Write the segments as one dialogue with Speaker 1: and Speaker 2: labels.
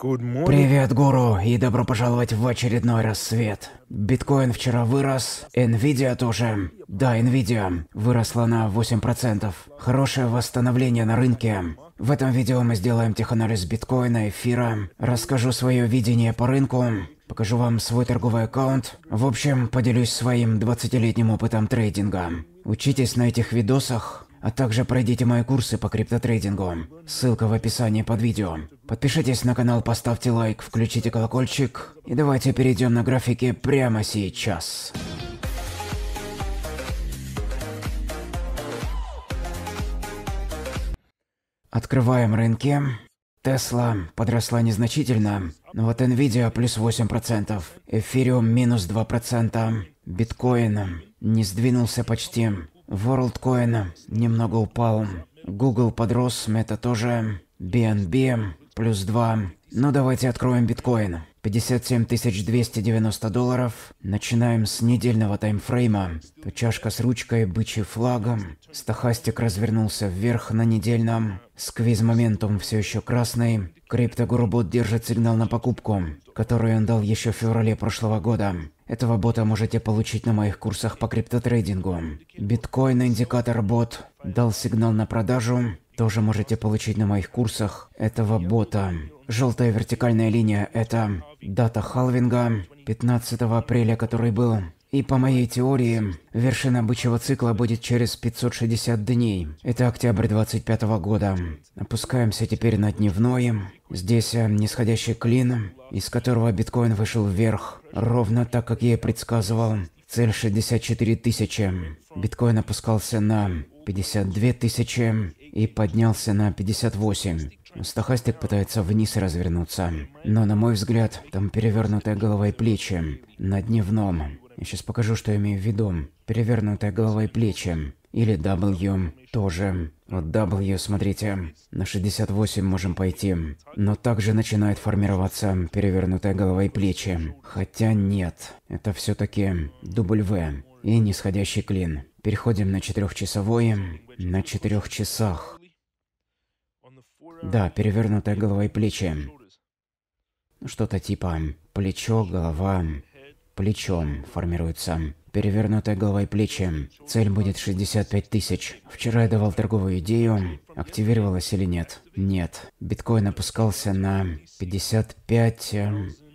Speaker 1: Привет, гуру, и добро пожаловать в очередной рассвет. Биткоин вчера вырос, Nvidia тоже. Да, Nvidia выросла на 8%. Хорошее восстановление на рынке. В этом видео мы сделаем теханализ биткоина, эфира, расскажу свое видение по рынку, покажу вам свой торговый аккаунт. В общем, поделюсь своим 20-летним опытом трейдинга. Учитесь на этих видосах, а также пройдите мои курсы по криптотрейдингу. Ссылка в описании под видео. Подпишитесь на канал, поставьте лайк, включите колокольчик. И давайте перейдем на графики прямо сейчас. Открываем рынки. Тесла подросла незначительно, но вот Nvidia плюс 8%, эфириум минус 2%, биткоин не сдвинулся почти, WorldCoin немного упал. Google подрос, это тоже. BNB плюс 2. Ну давайте откроем биткоин. 57 290 долларов. Начинаем с недельного таймфрейма. То чашка с ручкой, бычий флагом. Стохастик развернулся вверх на недельном. Сквиз-моментум все еще красный. Криптогурубот держит сигнал на покупку, который он дал еще в феврале прошлого года. Этого бота можете получить на моих курсах по криптотрейдингу. Биткоин индикатор бот дал сигнал на продажу, тоже можете получить на моих курсах этого бота. Желтая вертикальная линия – это дата халвинга 15 апреля, который был. И по моей теории, вершина бычьего цикла будет через 560 дней. Это октябрь 25 -го года. Опускаемся теперь на дневное. Здесь э, нисходящий клин, из которого биткоин вышел вверх, ровно так, как я и предсказывал. Цель 64 тысячи. Биткоин опускался на 52 тысячи и поднялся на 58. Стохастик пытается вниз развернуться, но на мой взгляд, там перевернутая голова и плечи, на дневном. Я сейчас покажу, что я имею в виду. Перевернутая голова и плечи. Или W тоже. Вот W, смотрите, на 68 можем пойти. Но также начинает формироваться перевернутая голова и плечи. Хотя нет, это все таки W и нисходящий клин. Переходим на четырехчасовой, на четырех часах. Да, перевернутая голова и плечи. Что-то типа плечо, голова, плечом формируется Перевернутой головой плечи. Цель будет 65 тысяч. Вчера я давал торговую идею. Активировалась или нет? Нет. Биткоин опускался на 55...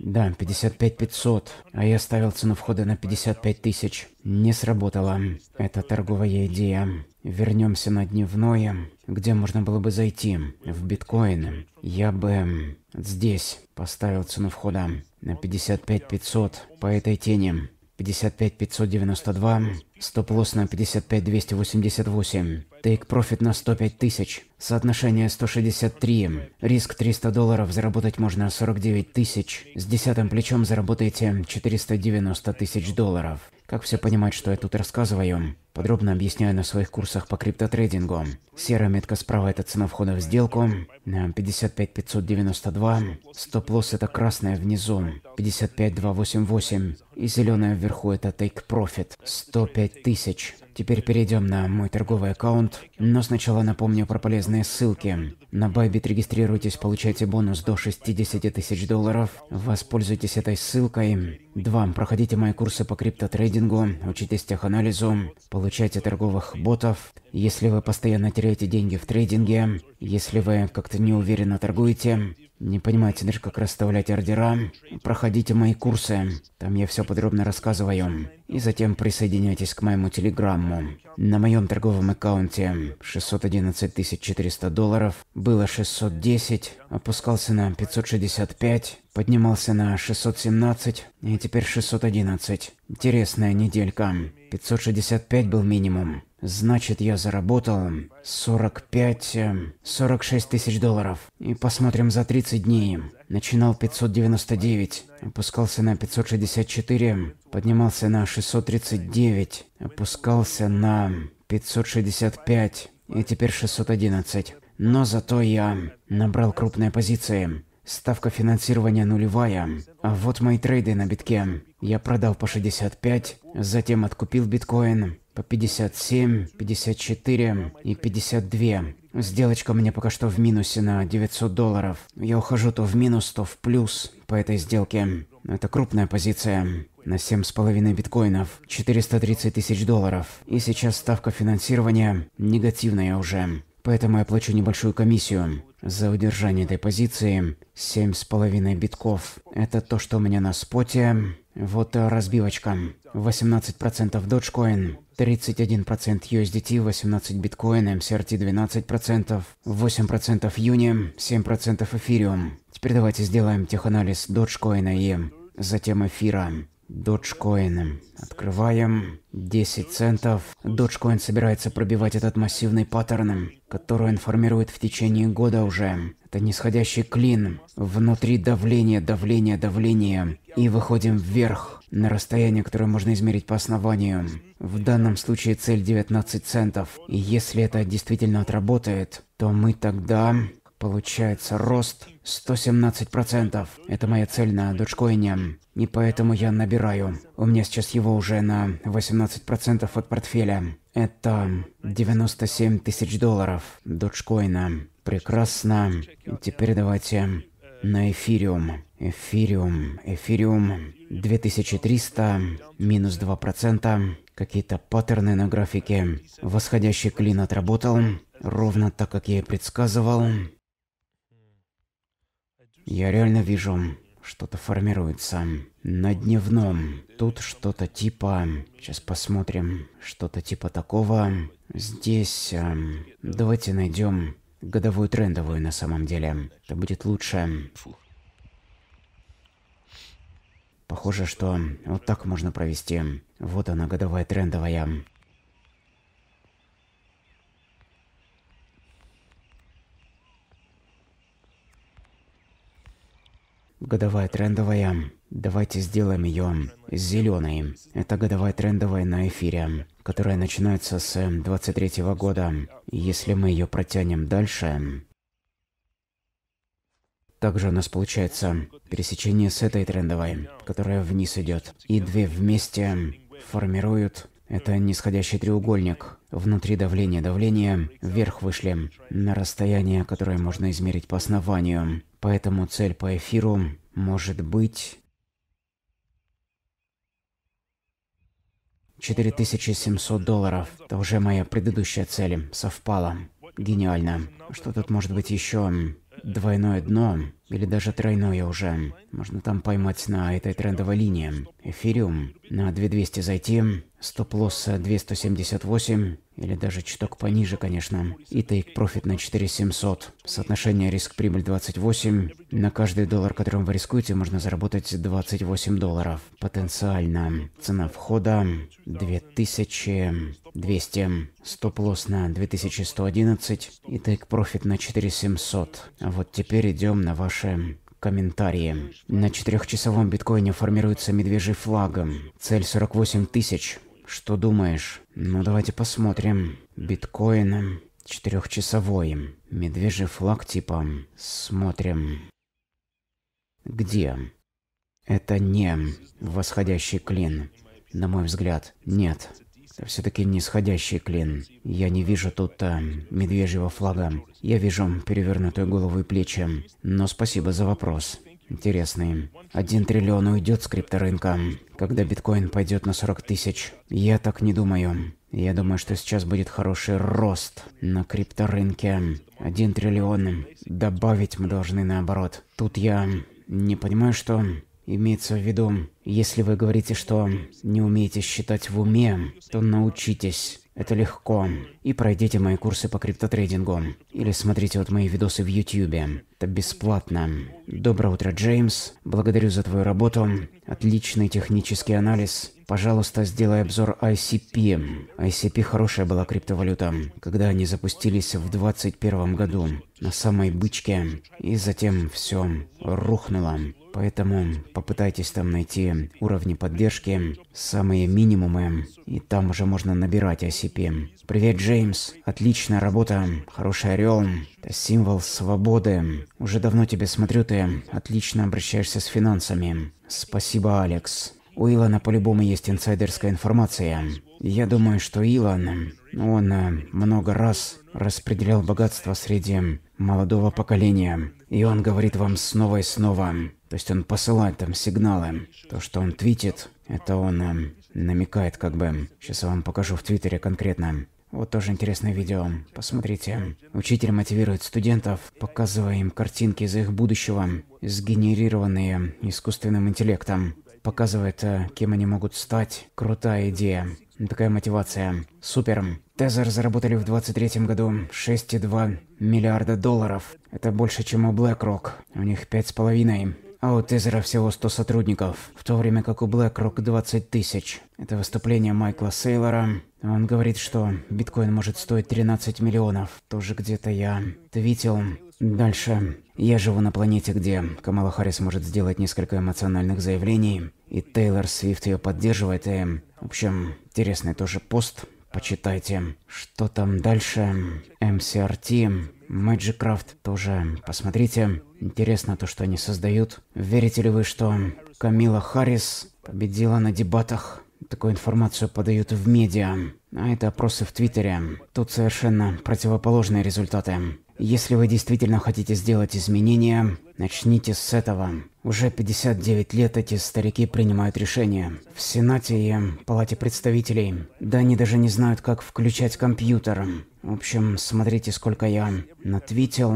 Speaker 1: Да, 55 500. А я ставил цену входа на 55 тысяч. Не сработало. Это торговая идея. Вернемся на дневное, где можно было бы зайти, в биткоины. Я бы здесь поставил цену входа на 55 500 по этой тени. 55 592 Стоп-лосс на 55-288. Тейк-профит на 105 тысяч. Соотношение 163. Риск 300 долларов, заработать можно 49 тысяч. С десятым плечом заработаете 490 тысяч долларов. Как все понимать, что я тут рассказываю? Подробно объясняю на своих курсах по криптотрейдингу. Серая метка справа – это цена входа в сделку. 55 592. Стоп-лосс это красная внизу. 55 288. И зеленая вверху это Take Profit. 105 тысяч. Теперь перейдем на мой торговый аккаунт. Но сначала напомню про полезные ссылки. На Bybit регистрируйтесь, получайте бонус до 60 тысяч долларов. Воспользуйтесь этой ссылкой. Два. Проходите мои курсы по криптотрейдингу, учитесь теханализу, получайте торговых ботов. Если вы постоянно теряете деньги в трейдинге, если вы как-то как-то неуверенно торгуете. Не понимаете даже, как расставлять ордера. Проходите мои курсы. Там я все подробно рассказываю. И затем присоединяйтесь к моему телеграмму. На моем торговом аккаунте 611 400 долларов. Было 610. Опускался на 565. Поднимался на 617 и теперь 611. Интересная неделька. 565 был минимум. Значит, я заработал 45... 46 э, тысяч долларов. И посмотрим за 30 дней. Начинал 599, опускался на 564, поднимался на 639, опускался на 565 и теперь 611. Но зато я набрал крупные позиции. Ставка финансирования нулевая. А вот мои трейды на битке. Я продал по 65, затем откупил биткоин по 57, 54 и 52. Сделочка у меня пока что в минусе на 900 долларов. Я ухожу то в минус, то в плюс по этой сделке. Это крупная позиция на 7,5 биткоинов, 430 тысяч долларов. И сейчас ставка финансирования негативная уже. Поэтому я плачу небольшую комиссию за удержание этой позиции. Семь с половиной битков. Это то, что у меня на споте. Вот разбивочка. 18% Dogecoin, 31% USDT, 18 биткоин, MCRT 12%, 8% Юни, 7% эфириум. Теперь давайте сделаем теханализ Dogecoin и затем эфира доджкоином. Открываем 10 центов. Доджкоин собирается пробивать этот массивный паттерн, который он формирует в течение года уже. Это нисходящий клин. Внутри давление, давление, давление. И выходим вверх на расстояние, которое можно измерить по основанию. В данном случае цель 19 центов. И если это действительно отработает, то мы тогда Получается рост 117%. Это моя цель на доджкоине. не поэтому я набираю. У меня сейчас его уже на 18% от портфеля. Это 97 тысяч долларов доджкоина. Прекрасно. Теперь давайте на эфириум. Эфириум, эфириум. 2300, минус 2%. Какие-то паттерны на графике. Восходящий клин отработал. Ровно так, как я и предсказывал. Я реально вижу, что-то формируется. На дневном. Тут что-то типа... Сейчас посмотрим. Что-то типа такого. Здесь... Э, давайте найдем годовую трендовую на самом деле. Это будет лучше. Похоже, что вот так можно провести. Вот она, годовая трендовая. Годовая трендовая. Давайте сделаем ее зеленой. Это годовая трендовая на эфире, которая начинается с 23 года. Если мы ее протянем дальше, также у нас получается пересечение с этой трендовой, которая вниз идет, и две вместе формируют это нисходящий треугольник. Внутри давление, давление, вверх вышли, на расстояние, которое можно измерить по основанию. Поэтому цель по эфиру может быть... 4700 долларов. Это уже моя предыдущая цель. Совпала. Гениально. Что тут может быть еще? двойное дно, или даже тройное уже. Можно там поймать на этой трендовой линии. Эфириум на 2200 зайти, стоп-лосс 278, или даже чуток пониже, конечно. И тейк-профит на 4700. Соотношение риск-прибыль 28. На каждый доллар, которым вы рискуете, можно заработать 28 долларов. Потенциально. Цена входа 2000 200. Стоп-лосс на 2111 и тейк-профит на 4700. А вот теперь идем на ваши комментарии. На четырехчасовом биткоине формируется медвежий флагом. Цель 48 тысяч. Что думаешь? Ну давайте посмотрим. Биткоин четырехчасовой. Медвежий флаг типа. Смотрим. Где? Это не восходящий клин, на мой взгляд. Нет, все-таки нисходящий клин. Я не вижу тут а, медвежьего флага. Я вижу перевернутую голову и плечи. Но спасибо за вопрос. Интересный. Один триллион уйдет с крипторынка, когда биткоин пойдет на 40 тысяч. Я так не думаю. Я думаю, что сейчас будет хороший рост на крипторынке. Один триллион. Добавить мы должны наоборот. Тут я не понимаю, что Имеется в виду, если вы говорите, что не умеете считать в уме, то научитесь. Это легко. И пройдите мои курсы по криптотрейдингу. Или смотрите вот мои видосы в YouTube. Это бесплатно. Доброе утро, Джеймс. Благодарю за твою работу. Отличный технический анализ. Пожалуйста, сделай обзор ICP. ICP хорошая была криптовалюта, когда они запустились в 2021 году на самой бычке. И затем все рухнуло. Поэтому попытайтесь там найти уровни поддержки, самые минимумы, и там уже можно набирать ICP. Привет, Джеймс. Отличная работа, хороший орел. Это символ свободы. Уже давно тебя смотрю, ты отлично обращаешься с финансами. Спасибо, Алекс. У Илона по-любому есть инсайдерская информация. Я думаю, что Илон, он э, много раз распределял богатство среди молодого поколения. И он говорит вам снова и снова, то есть он посылает там сигналы. То, что он твитит, это он э, намекает как бы. Сейчас я вам покажу в Твиттере конкретно. Вот тоже интересное видео. Посмотрите. Учитель мотивирует студентов, показывая им картинки из их будущего, сгенерированные искусственным интеллектом. Показывает, э, кем они могут стать. Крутая идея. Такая мотивация. Супер. Тезер заработали в 23 году 6,2 миллиарда долларов. Это больше, чем у BlackRock. У них 5,5 а у Тезера всего 100 сотрудников, в то время как у BlackRock 20 тысяч. Это выступление Майкла Сейлора. Он говорит, что биткоин может стоить 13 миллионов. Тоже где-то я твитил. Дальше. Я живу на планете, где Камала Харрис может сделать несколько эмоциональных заявлений, и Тейлор Свифт ее поддерживает, и... В общем, интересный тоже пост. Почитайте, что там дальше. MCRT Magic Craft тоже посмотрите. Интересно то, что они создают. Верите ли вы, что Камила Харрис победила на дебатах? Такую информацию подают в медиа. А это опросы в Твиттере. Тут совершенно противоположные результаты. Если вы действительно хотите сделать изменения, начните с этого. Уже 59 лет эти старики принимают решения. В Сенате и Палате представителей. Да они даже не знают, как включать компьютер. В общем, смотрите, сколько я натвитил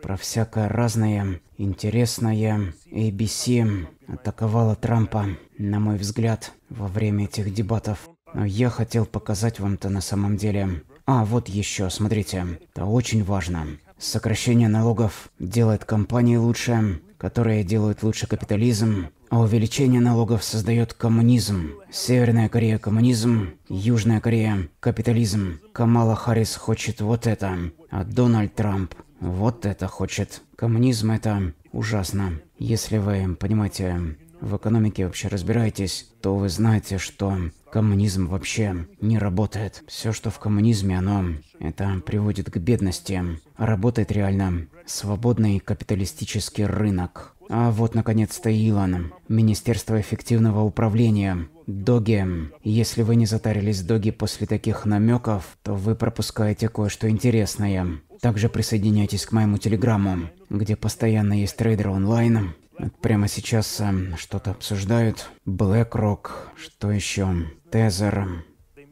Speaker 1: про всякое разное, интересное. ABC атаковала Трампа, на мой взгляд, во время этих дебатов. Но я хотел показать вам-то на самом деле. А, вот еще, смотрите. Это очень важно. Сокращение налогов делает компании лучше, которые делают лучше капитализм, а увеличение налогов создает коммунизм. Северная Корея – коммунизм, Южная Корея – капитализм. Камала Харрис хочет вот это, а Дональд Трамп – вот это хочет. Коммунизм – это ужасно. Если вы понимаете, в экономике вообще разбираетесь, то вы знаете, что коммунизм вообще не работает. Все, что в коммунизме, оно это приводит к бедности. работает реально свободный капиталистический рынок. А вот, наконец-то, Илон. Министерство эффективного управления. Доги. Если вы не затарились доги после таких намеков, то вы пропускаете кое-что интересное. Также присоединяйтесь к моему телеграмму, где постоянно есть трейдеры онлайн, прямо сейчас эм, что-то обсуждают. BlackRock, что еще? Тезер,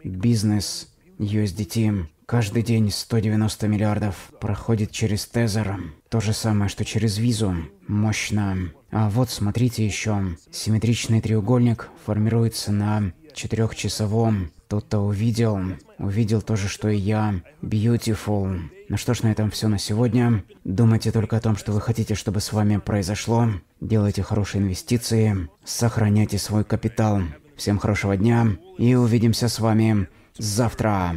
Speaker 1: бизнес, USDT. Каждый день 190 миллиардов проходит через Тезер. То же самое, что через визу. Мощно. А вот смотрите еще. Симметричный треугольник формируется на четырехчасовом тут-то увидел, увидел то же, что и я. Beautiful. Ну что ж, на этом все на сегодня. Думайте только о том, что вы хотите, чтобы с вами произошло. Делайте хорошие инвестиции, сохраняйте свой капитал. Всем хорошего дня и увидимся с вами завтра.